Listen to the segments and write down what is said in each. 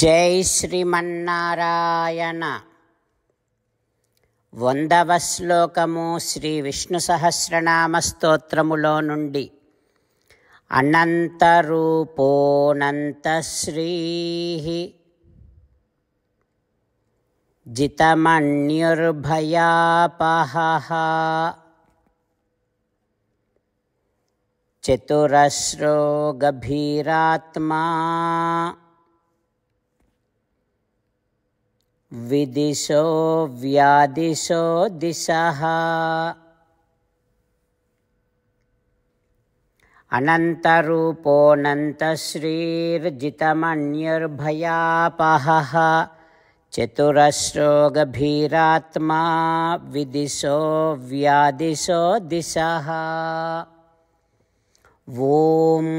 జై శ్రీమన్నారాయణ వందవ శ్లోకము శ్రీ విష్ణు సహస్రనామ స్తోత్రములో నుండి అనంత రూపోనంత శ్రీ జితమణ్యుర్భయాపహ చతురస్రో గభీరాత్మా विदिशो व्यादिशो दिशः अनन्तरूपोऽनन्तश्रीर्जितमन्युर्भयापहः चतुरस्रो गभीरात्मा विदिशो व्यादिशो दिशः ॐ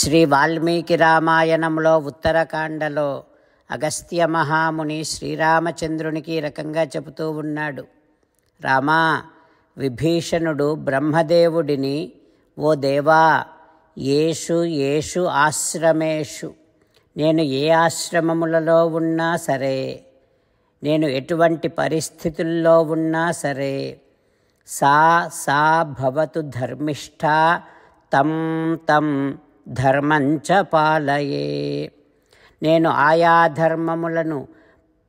శ్రీ వాల్మీకి రామాయణంలో ఉత్తరకాండలో అగస్త్య మహాముని శ్రీరామచంద్రునికి రకంగా చెబుతూ ఉన్నాడు రామా విభీషణుడు బ్రహ్మదేవుడిని ఓ దేవా ఏషు ఏషు ఆశ్రమేషు నేను ఏ ఆశ్రమములలో ఉన్నా సరే నేను ఎటువంటి పరిస్థితుల్లో ఉన్నా సరే సా సా భవతు ధర్మిష్ఠ తం తం ధర్మంచ పాలయే నేను ఆయా ధర్మములను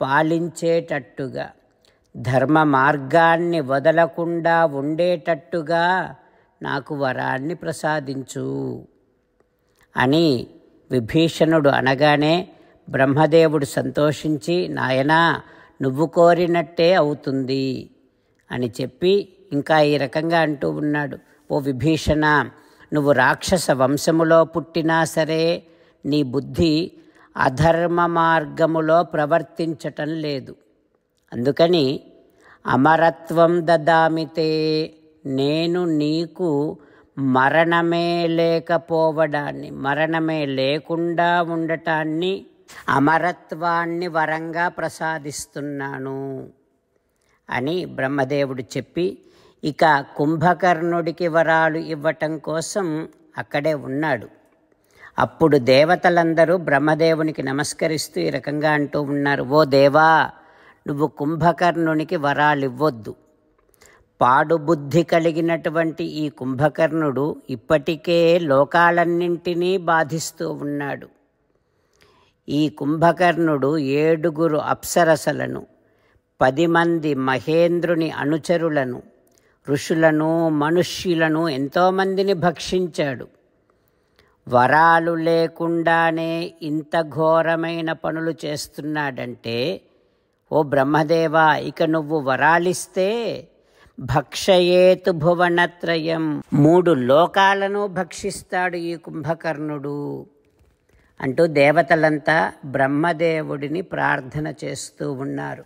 పాలించేటట్టుగా ధర్మ మార్గాన్ని వదలకుండా ఉండేటట్టుగా నాకు వరాన్ని ప్రసాదించు అని విభీషణుడు అనగానే బ్రహ్మదేవుడు సంతోషించి నాయనా నువ్వు కోరినట్టే అవుతుంది అని చెప్పి ఇంకా ఈ రకంగా అంటూ ఉన్నాడు ఓ విభీషణ నువ్వు రాక్షస వంశములో పుట్టినా సరే నీ బుద్ధి అధర్మ మార్గములో ప్రవర్తించటం లేదు అందుకని అమరత్వం దదామితే నేను నీకు మరణమే లేకపోవడాన్ని మరణమే లేకుండా ఉండటాన్ని అమరత్వాన్ని వరంగా ప్రసాదిస్తున్నాను అని బ్రహ్మదేవుడు చెప్పి ఇక కుంభకర్ణుడికి వరాలు ఇవ్వటం కోసం అక్కడే ఉన్నాడు అప్పుడు దేవతలందరూ బ్రహ్మదేవునికి నమస్కరిస్తూ ఈ రకంగా అంటూ ఉన్నారు ఓ దేవా నువ్వు కుంభకర్ణునికి వరాలు పాడుబుద్ధి కలిగినటువంటి ఈ కుంభకర్ణుడు ఇప్పటికే లోకాలన్నింటినీ బాధిస్తూ ఉన్నాడు ఈ కుంభకర్ణుడు ఏడుగురు అప్సరసలను పది మంది మహేంద్రుని అనుచరులను ఋషులను మనుష్యులను ఎంతోమందిని భక్షించాడు వరాలు లేకుండానే ఇంత ఘోరమైన పనులు చేస్తున్నాడంటే ఓ బ్రహ్మదేవా ఇక నువ్వు వరాలిస్తే భక్షయేతు భువనత్రయం మూడు లోకాలను భక్షిస్తాడు ఈ కుంభకర్ణుడు అంటూ దేవతలంతా బ్రహ్మదేవుడిని ప్రార్థన చేస్తూ ఉన్నారు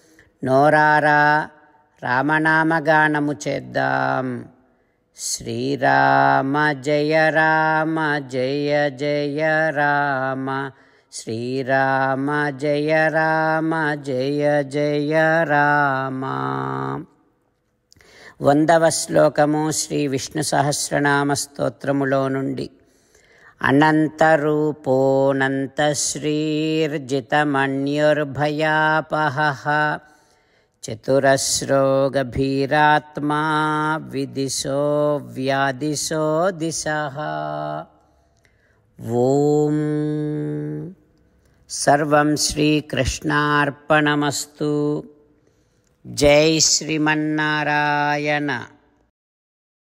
నోరారా రామనామగానము చేద్దాం శ్రీరామ జయ రామ జయ జయ రామ శ్రీరామ జయ రామ జయ జయ రామ వందవ శ్లోకము శ్రీ విష్ణు సహస్రనామ స్తోత్రములో నుండి అనంతరూపోనంత శ్రీర్జితమన్యుర్భయాపహ चतुरस्रो गभीरात्मा विदिशो व्यादिशो दिशः ॐ सर्वं श्रीकृष्णार्पणमस्तु जय श्रीमन्नारायण